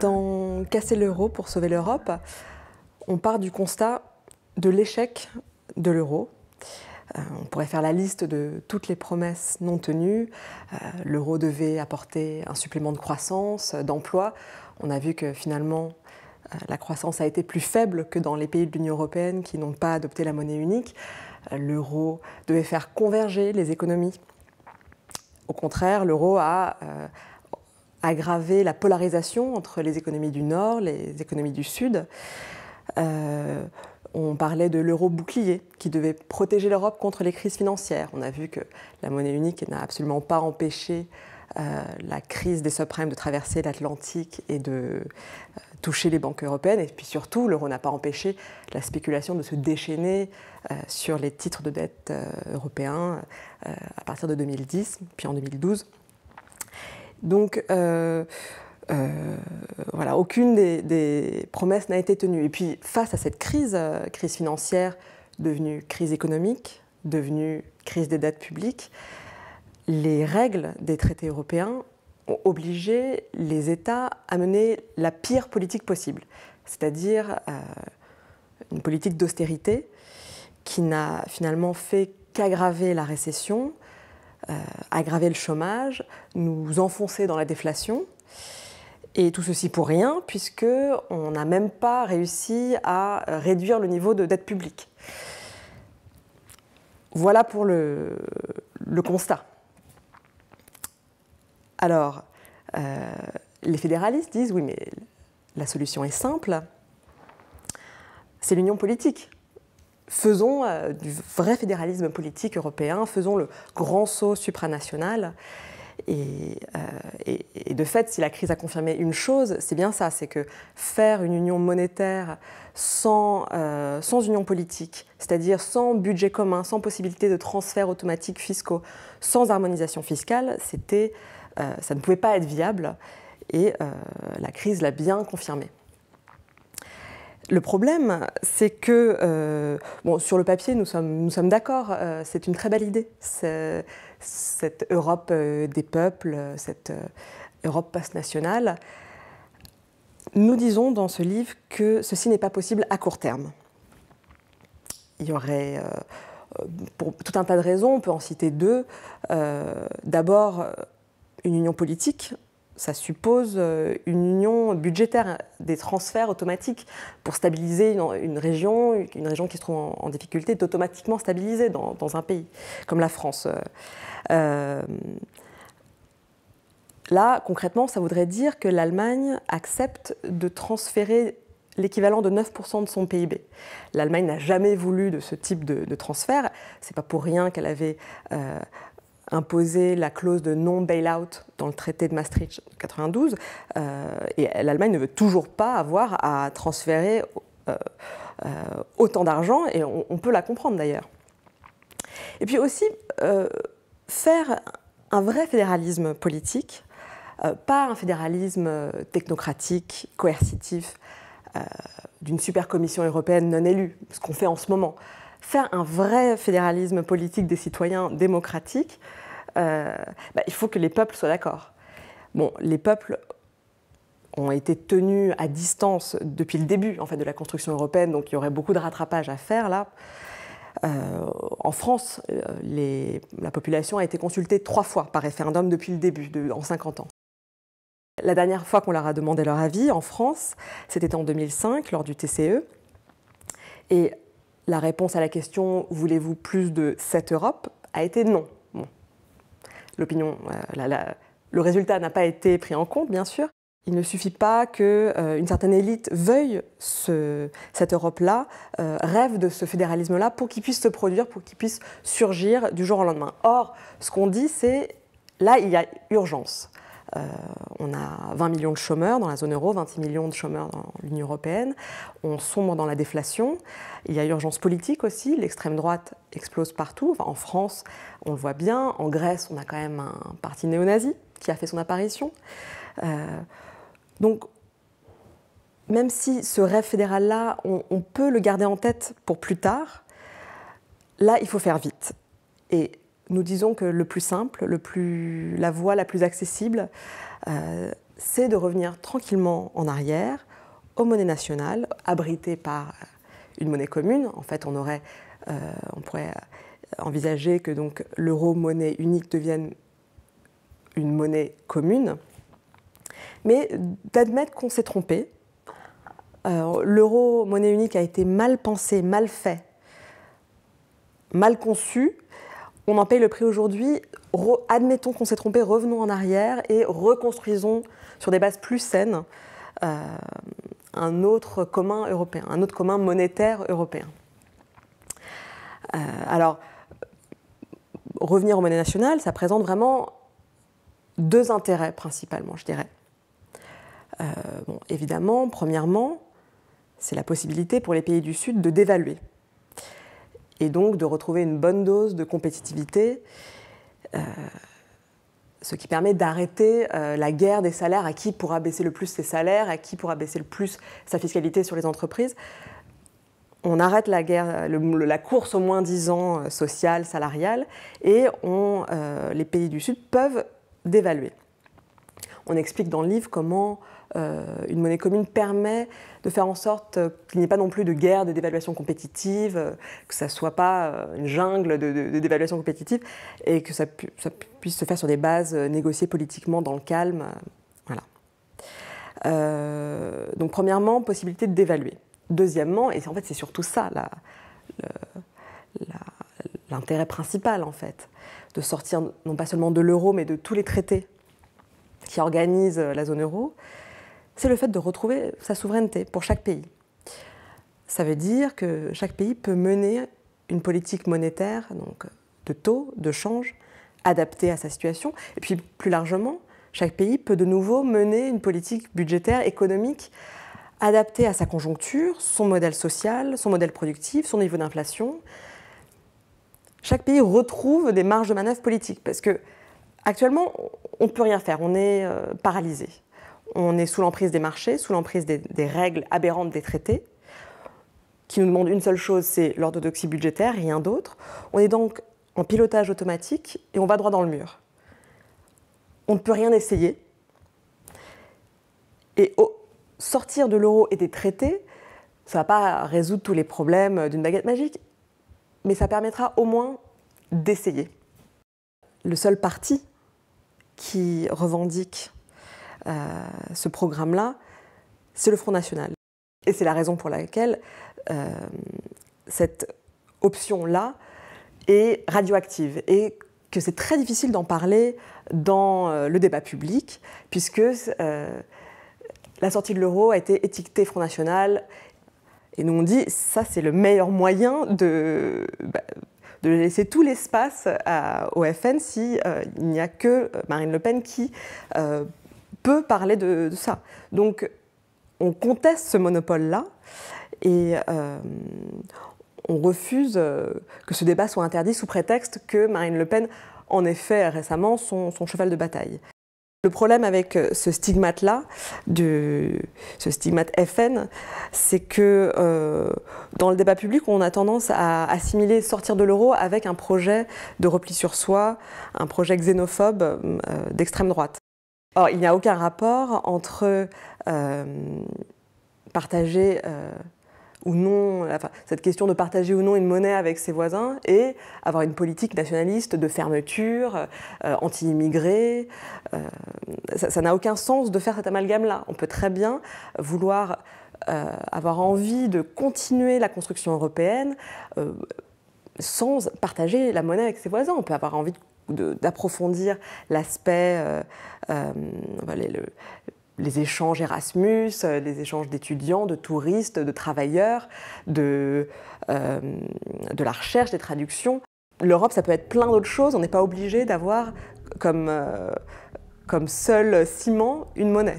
Dans Casser l'euro pour sauver l'Europe, on part du constat de l'échec de l'euro. Euh, on pourrait faire la liste de toutes les promesses non tenues. Euh, l'euro devait apporter un supplément de croissance, d'emploi. On a vu que finalement, euh, la croissance a été plus faible que dans les pays de l'Union européenne qui n'ont pas adopté la monnaie unique. L'euro devait faire converger les économies au contraire, l'euro a euh, aggravé la polarisation entre les économies du Nord, les économies du Sud. Euh, on parlait de l'euro bouclier qui devait protéger l'Europe contre les crises financières. On a vu que la monnaie unique n'a absolument pas empêché euh, la crise des subprimes de traverser l'Atlantique et de, toucher les banques européennes. Et puis surtout, l'euro n'a pas empêché la spéculation de se déchaîner euh, sur les titres de dette euh, européens euh, à partir de 2010, puis en 2012. Donc voilà, aucune des, des promesses n'a été tenue. Et puis face à cette crise, crise financière devenue crise économique, devenue crise des dettes publiques, les règles des traités européens ont obligé les États à mener la pire politique possible, c'est-à-dire euh, une politique d'austérité qui n'a finalement fait qu'aggraver la récession, euh, aggraver le chômage, nous enfoncer dans la déflation. Et tout ceci pour rien, puisque on n'a même pas réussi à réduire le niveau de dette publique. Voilà pour le constat. Alors, euh, les fédéralistes disent oui, mais la solution est simple, c'est l'union politique. Faisons euh, du vrai fédéralisme politique européen, faisons le grand saut supranational. Euh, et, de fait, si la crise a confirmé une chose, c'est bien ça, c'est que faire une union monétaire sans, sans union politique, c'est-à-dire sans budget commun, sans possibilité de transfert automatique fiscaux, sans harmonisation fiscale, c'était euh, ça ne pouvait pas être viable et euh, la crise l'a bien confirmé. Le problème, c'est que, euh, bon, sur le papier, nous sommes, nous sommes d'accord, c'est une très belle idée, cette Europe des peuples, cette Europe post nationale Nous disons dans ce livre que ceci n'est pas possible à court terme. Il y aurait, pour tout un tas de raisons, on peut en citer deux. D'abord, une union politique, ça suppose euh, une union budgétaire, des transferts automatiques pour stabiliser une, région, une région qui se trouve en, difficulté, d'automatiquement stabiliser dans, dans, un pays comme la France. Euh, euh, là, concrètement, ça voudrait dire que l'Allemagne accepte de transférer l'équivalent de 9% de son PIB. L'Allemagne n'a jamais voulu de ce type de, transfert. transfert. C'est pas pour rien qu'elle avait imposer la clause de non-bailout dans le traité de Maastricht 92, euh, et l'Allemagne ne veut toujours pas avoir à transférer euh, euh, autant d'argent, et on, peut la comprendre d'ailleurs. Et puis aussi, faire un vrai fédéralisme politique, pas un fédéralisme technocratique, coercitif, d'une super commission européenne non élue, ce qu'on fait en ce moment faire un vrai fédéralisme politique des citoyens démocratiques, euh, bah, il faut que les peuples soient d'accord. Bon, les peuples ont été tenus à distance depuis le début en fait, de la construction européenne, donc il y aurait beaucoup de rattrapage à faire là. Euh, en France, euh, les, la population a été consultée trois fois par référendum depuis le début, en 50 ans. La dernière fois qu'on leur a demandé leur avis en France, c'était en 2005, lors du TCE. Et la réponse à la question voulez-vous plus de cette Europe a été non. L'opinion, euh, le résultat n'a pas été pris en compte, bien sûr. Il ne suffit pas qu'une euh, certaine élite veuille cette Europe-là, euh, rêve de ce fédéralisme-là pour qu'il puisse se produire, pour qu'il puisse surgir du jour au lendemain. Or, ce qu'on dit, c'est là, il y a urgence. Euh, on a 20 millions de chômeurs dans la zone euro, 26 millions de chômeurs dans l'Union européenne. On sombre dans la déflation. Il y a urgence politique aussi. L'extrême droite explose partout. en France, on le voit bien. En Grèce, on a quand même un parti néo-nazi qui a fait son apparition. Euh, donc, même si ce rêve fédéral-là, on, peut le garder en tête pour plus tard, là, il faut faire vite nous disons que le plus simple, la voie la plus accessible, euh, c'est de revenir tranquillement en arrière aux monnaies nationales, abritées par euh, une monnaie commune. En fait, on, aurait, euh, pourrait envisager que donc l'euro monnaie unique devienne une monnaie commune, mais d'admettre qu'on s'est trompé. l'euro monnaie unique a été mal pensé, mal fait, mal conçu, on en paye le prix aujourd'hui. admettons qu'on s'est trompé, revenons en arrière et reconstruisons sur des bases plus saines euh, un autre commun européen, un autre commun monétaire européen. Euh, alors, revenir aux monnaies nationales, ça présente vraiment deux intérêts principalement, je dirais. Euh, bon, évidemment, premièrement, c'est la possibilité pour les pays du Sud de dévaluer et donc de retrouver une bonne dose de compétitivité, euh, ce qui permet d'arrêter euh, la guerre des salaires, à qui pourra baisser le plus ses salaires, à qui pourra baisser le plus sa fiscalité sur les entreprises. On arrête la guerre, la course au moins 10 ans euh, sociale, salariale, et on, les pays du Sud peuvent dévaluer. On explique dans le livre comment euh, une monnaie commune permet de faire en sorte euh, qu'il n'y ait pas non plus de guerre de dévaluation compétitive, euh, que ça ne soit pas une jungle de, dévaluation compétitive, et que ça, puisse se faire sur des bases négociées politiquement dans le calme. donc premièrement, possibilité de dévaluer. Deuxièmement, et en fait c'est surtout ça l'intérêt principal en fait, de sortir non pas seulement de l'euro, mais de tous les traités qui organisent la zone euro, c'est le fait de retrouver sa souveraineté pour chaque pays. Ça veut dire que chaque pays peut mener une politique monétaire, donc de taux, de change, adaptée à sa situation. Et puis plus largement, chaque pays peut de nouveau mener une politique budgétaire, économique, adaptée à sa conjoncture, son modèle social, son modèle productif, son niveau d'inflation. Chaque pays retrouve des marges de manœuvre politiques parce que actuellement, on ne peut rien faire, on est euh, paralysé. On est sous l'emprise des marchés, sous l'emprise des, règles aberrantes des traités, qui nous demandent une seule chose, c'est l'orthodoxie budgétaire, rien d'autre. On est donc en pilotage automatique et on va droit dans le mur. On ne peut rien essayer. Et sortir de l'euro et des traités, ça ne va pas résoudre tous les problèmes d'une baguette magique, mais ça permettra au moins d'essayer. Le seul parti qui revendique euh, ce programme-là, c'est le Front National. Et c'est la raison pour laquelle euh, cette option-là est radioactive et que c'est très difficile d'en parler dans euh, le débat public, puisque la sortie de l'euro a été étiquetée Front National. Et nous, on dit, ça, c'est le meilleur moyen de, bah, de laisser tout l'espace au FN s'il si, il n'y a que Marine Le Pen qui peut parler de, ça. Donc on conteste ce monopole-là et euh, on refuse euh, que ce débat soit interdit sous prétexte que Marine Le Pen en ait fait récemment son, cheval de bataille. Le problème avec euh, ce stigmate-là, ce stigmate FN, c'est que dans le débat public, on a tendance à assimiler sortir de l'euro avec un projet de repli sur soi, un projet xénophobe d'extrême droite il n'y a aucun rapport entre euh, partager euh, ou non, cette question de partager ou non une monnaie avec ses voisins et avoir une politique nationaliste de fermeture, euh, anti-immigrés. ça n'a aucun sens de faire cet amalgame-là. On peut très bien vouloir avoir envie de continuer la construction européenne sans partager la monnaie avec ses voisins. On peut avoir envie de d'approfondir l'aspect, euh, euh, bah, les, échanges Erasmus, euh, les échanges d'étudiants, de touristes, de travailleurs, de, la recherche, des traductions. L'Europe, ça peut être plein d'autres choses. On n'est pas obligé d'avoir comme, comme seul ciment une monnaie.